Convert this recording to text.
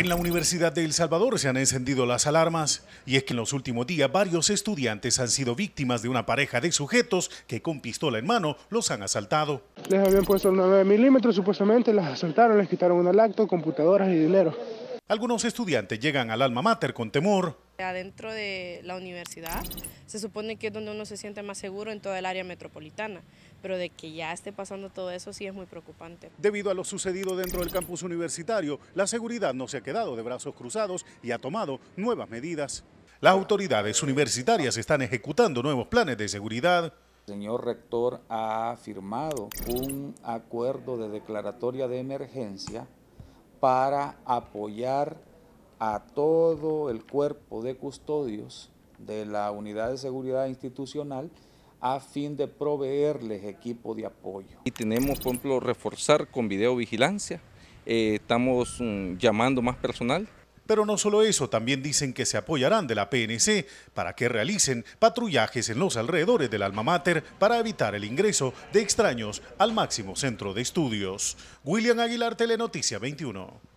En la Universidad de El Salvador se han encendido las alarmas y es que en los últimos días varios estudiantes han sido víctimas de una pareja de sujetos que con pistola en mano los han asaltado. Les habían puesto 9 milímetros, supuestamente las asaltaron, les quitaron una lacto, computadoras y dinero. Algunos estudiantes llegan al alma mater con temor Adentro de la universidad se supone que es donde uno se siente más seguro en toda el área metropolitana, pero de que ya esté pasando todo eso sí es muy preocupante. Debido a lo sucedido dentro del campus universitario, la seguridad no se ha quedado de brazos cruzados y ha tomado nuevas medidas. Las autoridades universitarias están ejecutando nuevos planes de seguridad. El señor rector ha firmado un acuerdo de declaratoria de emergencia para apoyar a todo el cuerpo de custodios de la unidad de seguridad institucional a fin de proveerles equipo de apoyo. Y tenemos, por ejemplo, reforzar con videovigilancia, eh, estamos mm, llamando más personal. Pero no solo eso, también dicen que se apoyarán de la PNC para que realicen patrullajes en los alrededores del alma mater para evitar el ingreso de extraños al máximo centro de estudios. William Aguilar, Telenoticia 21.